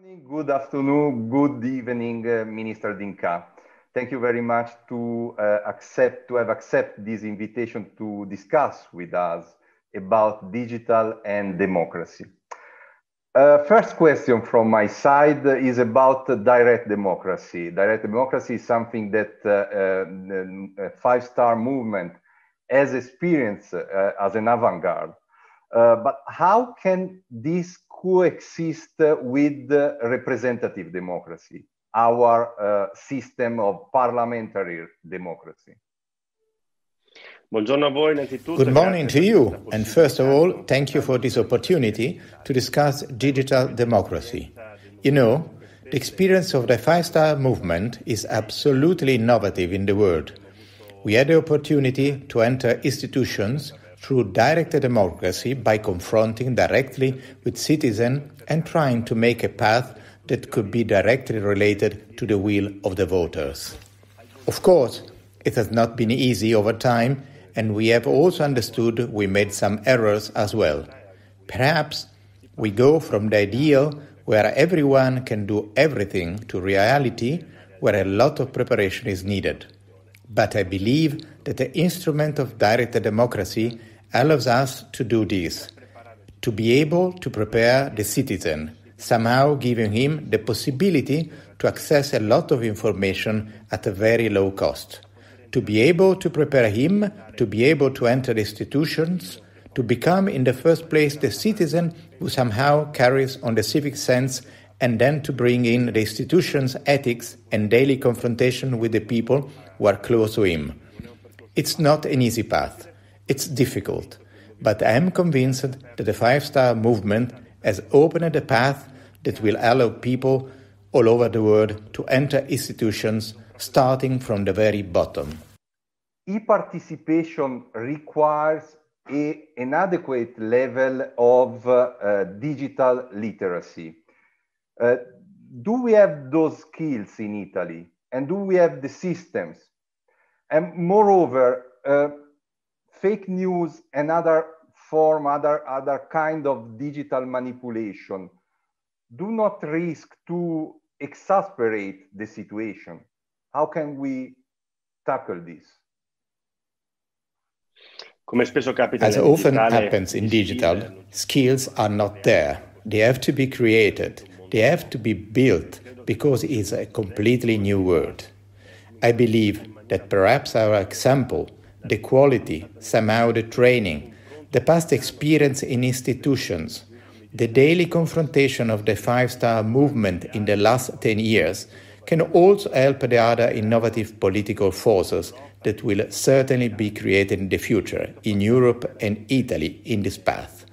morning, good afternoon, good evening, uh, Minister Dinka. Thank you very much to uh, accept to have accepted this invitation to discuss with us about digital and democracy. Uh, first question from my side is about direct democracy. Direct democracy is something that uh, uh five-star movement has experienced uh, as an avant-garde uh, but how can this coexist with representative democracy, our uh, system of parliamentary democracy? Good morning to you, and first of all, thank you for this opportunity to discuss digital democracy. You know, the experience of the Five Star Movement is absolutely innovative in the world. We had the opportunity to enter institutions through direct democracy by confronting directly with citizens and trying to make a path that could be directly related to the will of the voters. Of course, it has not been easy over time, and we have also understood we made some errors as well. Perhaps we go from the ideal where everyone can do everything to reality where a lot of preparation is needed. But I believe that the instrument of direct democracy allows us to do this, to be able to prepare the citizen, somehow giving him the possibility to access a lot of information at a very low cost, to be able to prepare him to be able to enter institutions, to become in the first place the citizen who somehow carries on the civic sense and then to bring in the institution's ethics and daily confrontation with the people who are close to him. It's not an easy path. It's difficult, but I am convinced that the Five Star Movement has opened a path that will allow people all over the world to enter institutions starting from the very bottom. E participation requires a, an adequate level of uh, digital literacy. Uh, do we have those skills in Italy? And do we have the systems? And moreover, uh, fake news another form, other, other kind of digital manipulation do not risk to exasperate the situation? How can we tackle this? As often happens in digital, skills are not there. They have to be created, they have to be built because it's a completely new world. I believe that perhaps our example the quality, somehow the training, the past experience in institutions, the daily confrontation of the Five Star movement in the last 10 years can also help the other innovative political forces that will certainly be created in the future in Europe and Italy in this path.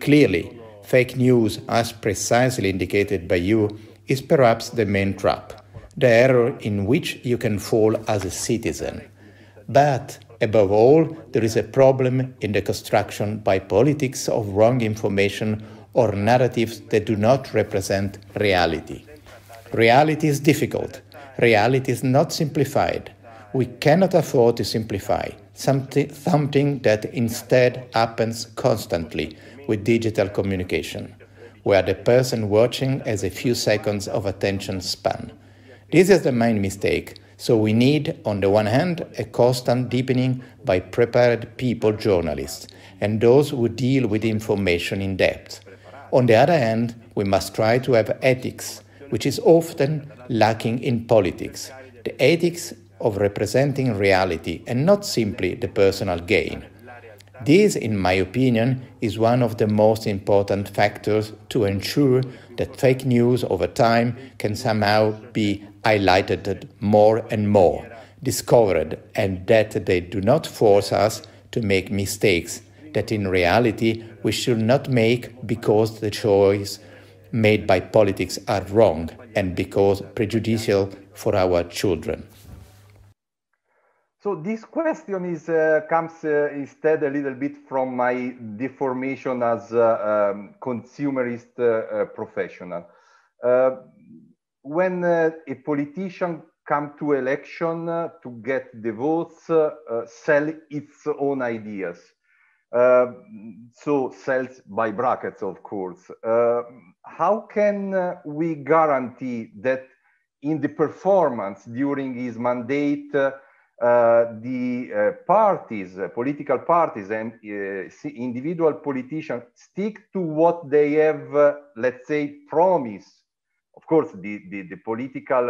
Clearly, fake news, as precisely indicated by you, is perhaps the main trap, the error in which you can fall as a citizen. But Above all, there is a problem in the construction by politics of wrong information or narratives that do not represent reality. Reality is difficult. Reality is not simplified. We cannot afford to simplify something, something that instead happens constantly with digital communication, where the person watching has a few seconds of attention span. This is the main mistake so we need, on the one hand, a constant deepening by prepared people journalists and those who deal with information in depth. On the other hand, we must try to have ethics, which is often lacking in politics. The ethics of representing reality and not simply the personal gain. This, in my opinion, is one of the most important factors to ensure that fake news over time can somehow be highlighted more and more, discovered, and that they do not force us to make mistakes that in reality we should not make because the choice made by politics are wrong and because prejudicial for our children. So this question is uh, comes uh, instead a little bit from my deformation as a um, consumerist uh, uh professional. Uh, when uh, a politician come to election to get the votes, sell its own ideas. so sells by brackets, of course. how can we guarantee that in the performance during his mandate, uh, the uh, parties, uh, political parties, and individual politicians stick to what they have, let's say, promised. Of course, the, the, the political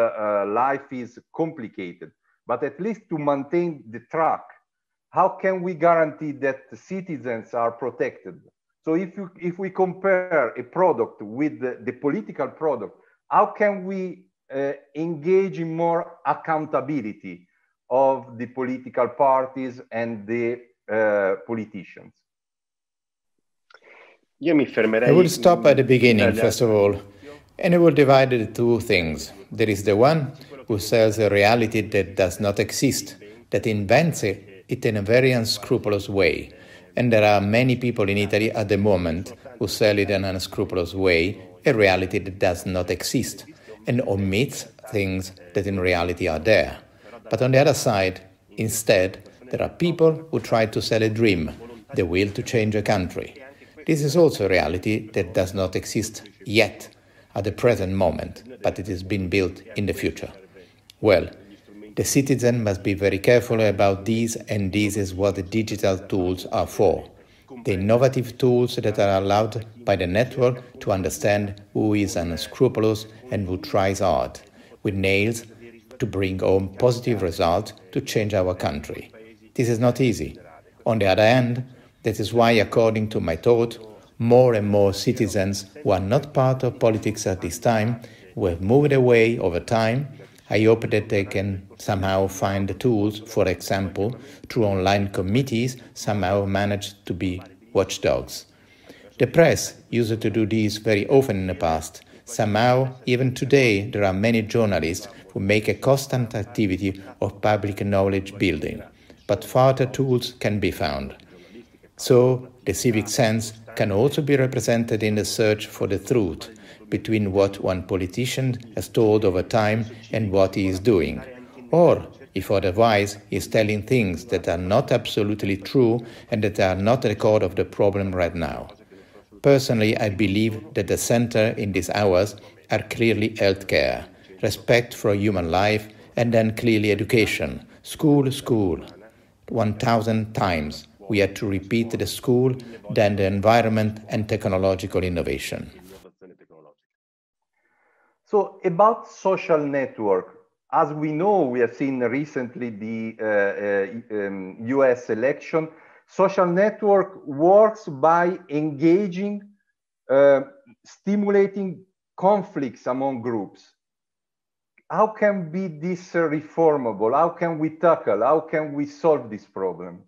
life is complicated, but at least to maintain the track. How can we guarantee that citizens are protected? So if, you, if we compare a product with the, the political product, how can we uh, engage in more accountability? of the political parties and the uh, politicians. I will stop at the beginning, first of all, and I will divide the two things. There is the one who sells a reality that does not exist, that invents it, it in a very unscrupulous way. And there are many people in Italy at the moment who sell it in an unscrupulous way, a reality that does not exist, and omits things that in reality are there. But on the other side, instead, there are people who try to sell a dream, the will to change a country. This is also a reality that does not exist yet at the present moment, but it has been built in the future. Well, the citizen must be very careful about these, and this is what the digital tools are for. The innovative tools that are allowed by the network to understand who is unscrupulous and who tries hard, with nails to bring home positive results to change our country. This is not easy. On the other hand, that is why, according to my thought, more and more citizens who are not part of politics at this time who have moved away over time. I hope that they can somehow find the tools, for example, through online committees, somehow manage to be watchdogs. The press used to do this very often in the past, Somehow, even today, there are many journalists who make a constant activity of public knowledge building, but further tools can be found. So, the civic sense can also be represented in the search for the truth between what one politician has told over time and what he is doing, or if otherwise he is telling things that are not absolutely true and that are not the core of the problem right now. Personally, I believe that the center in these hours are clearly healthcare, respect for human life, and then clearly education. School, school. 1,000 times we had to repeat the school, then the environment and technological innovation. So, about social network, as we know, we have seen recently the uh, uh, um, US election Social network works by engaging, uh, stimulating conflicts among groups. How can be this reformable? How can we tackle? How can we solve this problem?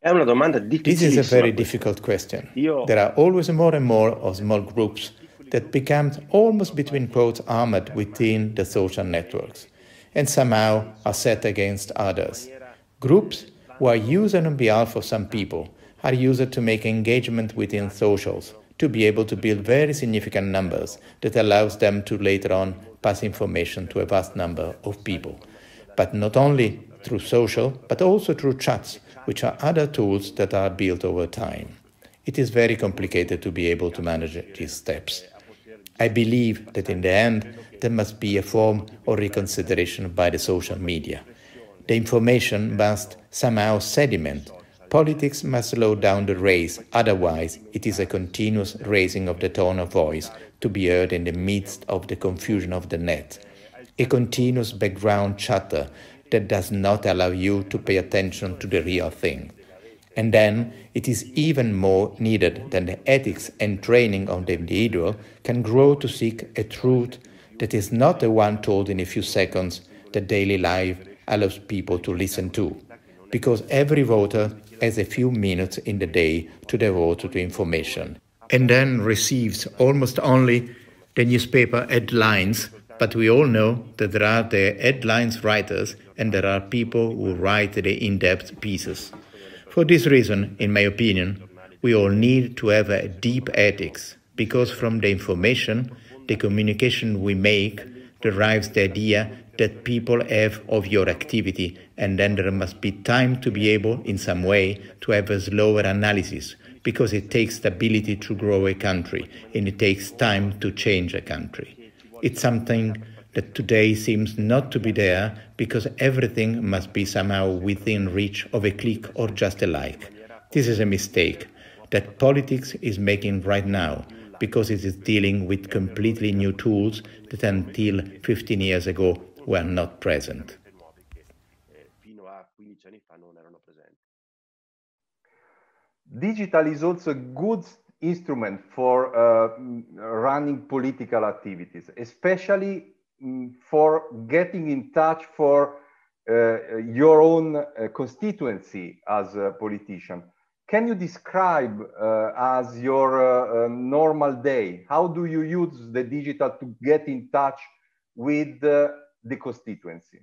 This is a very difficult question. There are always more and more of small groups that becomes almost between quotes armored within the social networks and somehow are set against others. Groups who are using on behalf of some people, are used to make engagement within socials, to be able to build very significant numbers that allows them to later on pass information to a vast number of people. But not only through social, but also through chats, which are other tools that are built over time. It is very complicated to be able to manage these steps. I believe that in the end, there must be a form of reconsideration by the social media. The information must somehow sediment. Politics must slow down the race, otherwise, it is a continuous raising of the tone of voice to be heard in the midst of the confusion of the net. A continuous background chatter that does not allow you to pay attention to the real thing. And then it is even more needed than the ethics and training of the individual can grow to seek a truth that is not the one told in a few seconds that daily life allows people to listen to because every voter has a few minutes in the day to devote to information and then receives almost only the newspaper headlines. But we all know that there are the headlines writers and there are people who write the in depth pieces. For this reason, in my opinion, we all need to have a deep ethics because from the information, the communication we make derives the idea that people have of your activity, and then there must be time to be able, in some way, to have a slower analysis, because it takes stability to grow a country, and it takes time to change a country. It's something that today seems not to be there because everything must be somehow within reach of a click or just a like. This is a mistake that politics is making right now because it is dealing with completely new tools that until 15 years ago were not present. Eh, digital is also a good instrument for uh, running political activities, especially mm, for getting in touch for uh, your own uh, constituency as a politician. Can you describe uh, as your uh, normal day? How do you use the digital to get in touch with the constituency.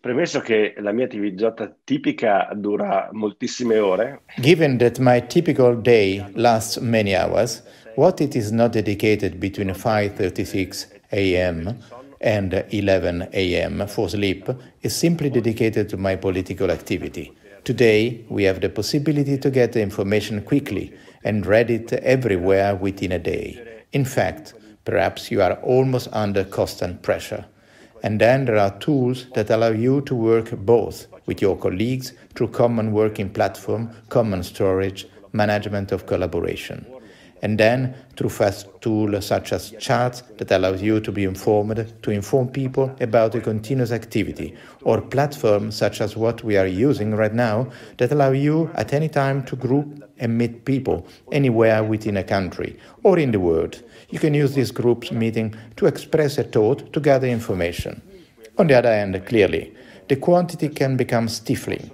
Premesso che la mia attività tipica dura moltissime ore. Given that my typical day lasts many hours, what it is not dedicated between 5:36 a.m. and 11 a.m. for sleep is simply dedicated to my political activity. Today, we have the possibility to get the information quickly and read it everywhere within a day. In fact, Perhaps you are almost under constant pressure. And then there are tools that allow you to work both with your colleagues through common working platform, common storage, management of collaboration. And then through fast tools such as chats that allows you to be informed, to inform people about a continuous activity, or platforms such as what we are using right now that allow you at any time to group and meet people anywhere within a country or in the world. You can use these groups meeting to express a thought to gather information. On the other hand, clearly, the quantity can become stifling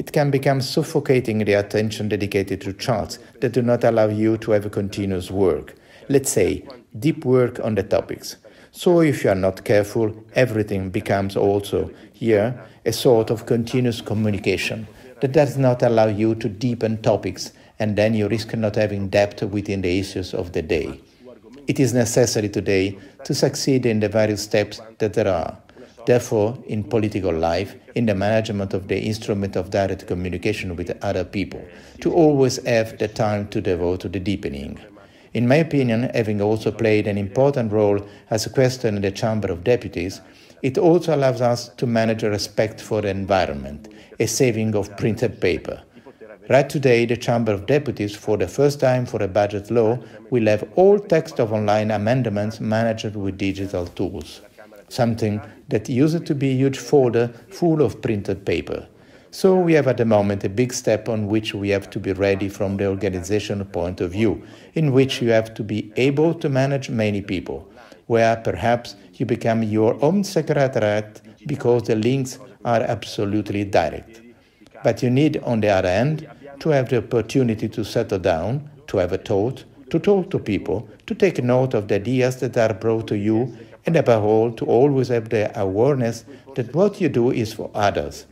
it can become suffocating the attention dedicated to charts that do not allow you to have a continuous work. Let's say, deep work on the topics. So if you are not careful, everything becomes also, here, a sort of continuous communication that does not allow you to deepen topics and then you risk not having depth within the issues of the day. It is necessary today to succeed in the various steps that there are Therefore, in political life, in the management of the instrument of direct communication with other people, to always have the time to devote to the deepening. In my opinion, having also played an important role as a question in the Chamber of Deputies, it also allows us to manage a respect for the environment, a saving of printed paper. Right today, the Chamber of Deputies, for the first time for a budget law, will have all text of online amendments managed with digital tools something that used to be a huge folder full of printed paper. So we have at the moment a big step on which we have to be ready from the organizational point of view, in which you have to be able to manage many people, where perhaps you become your own secretariat because the links are absolutely direct. But you need, on the other hand, to have the opportunity to settle down, to have a thought, to talk to people, to take note of the ideas that are brought to you and above all, to always have the awareness that what you do is for others,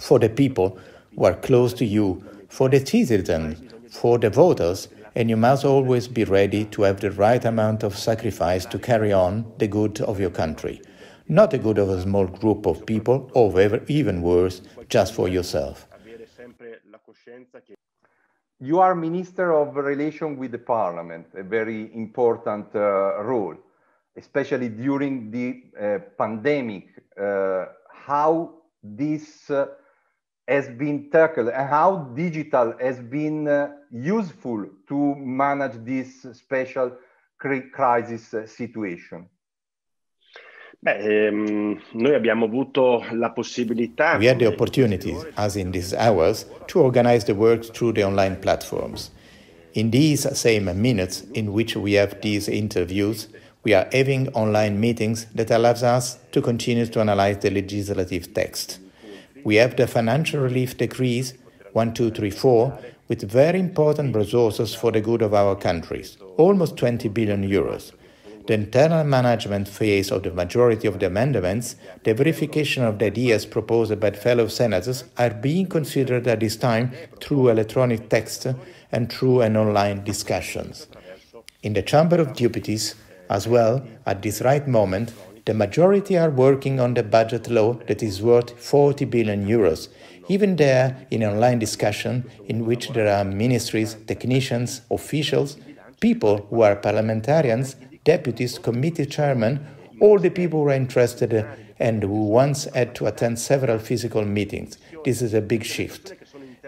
for the people who are close to you, for the citizens, for the voters, and you must always be ready to have the right amount of sacrifice to carry on the good of your country, not the good of a small group of people, or even worse, just for yourself. You are Minister of Relation with the Parliament, a very important uh, role especially during the uh, pandemic, uh, how this uh, has been tackled and how digital has been uh, useful to manage this special crisis uh, situation. Beh, um, noi abbiamo avuto la possibilità. We had the opportunity, as in these hours, to organize the work through the online platforms. In these same minutes in which we have these interviews, we are having online meetings that allows us to continue to analyze the legislative text. We have the financial relief decrees 1234 with very important resources for the good of our countries, almost 20 billion euros. The internal management phase of the majority of the amendments, the verification of the ideas proposed by fellow senators are being considered at this time through electronic text and through an online discussions. In the Chamber of Deputies, as well, at this right moment, the majority are working on the budget law that is worth 40 billion euros. Even there, in online discussion, in which there are ministries, technicians, officials, people who are parliamentarians, deputies, committee chairmen, all the people who are interested and who once had to attend several physical meetings. This is a big shift.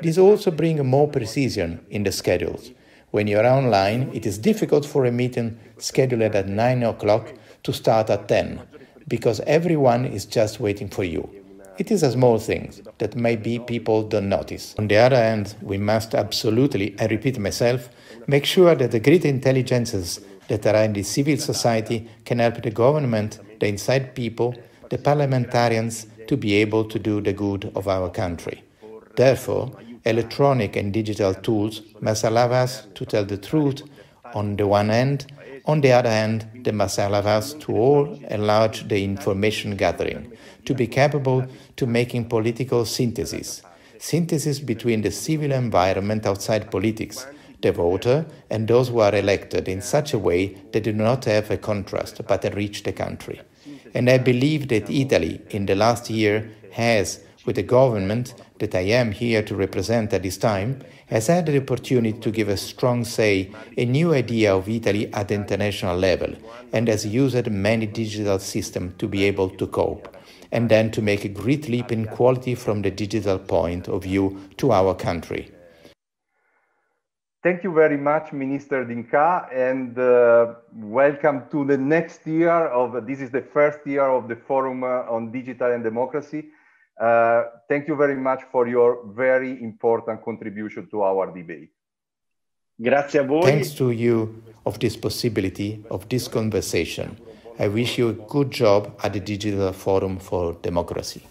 This also brings more precision in the schedules. When you are online, it is difficult for a meeting scheduled at 9 o'clock to start at 10 because everyone is just waiting for you. It is a small thing that maybe people don't notice. On the other hand, we must absolutely, I repeat myself, make sure that the great intelligences that are in the civil society can help the government, the inside people, the parliamentarians to be able to do the good of our country. Therefore, electronic and digital tools must allow us to tell the truth on the one hand, on the other hand, they must allow us to all enlarge the information gathering, to be capable to making political synthesis, synthesis between the civil environment outside politics, the voter, and those who are elected in such a way that do not have a contrast but enrich the country. And I believe that Italy in the last year has with the government that I am here to represent at this time, has had the opportunity to give a strong say, a new idea of Italy at the international level, and has used many digital systems to be able to cope, and then to make a great leap in quality from the digital point of view to our country. Thank you very much, Minister Dinka, and uh, welcome to the next year of this is the first year of the Forum uh, on Digital and Democracy. Uh, thank you very much for your very important contribution to our debate. Grazie a voi. Thanks to you of this possibility of this conversation. I wish you a good job at the Digital Forum for Democracy.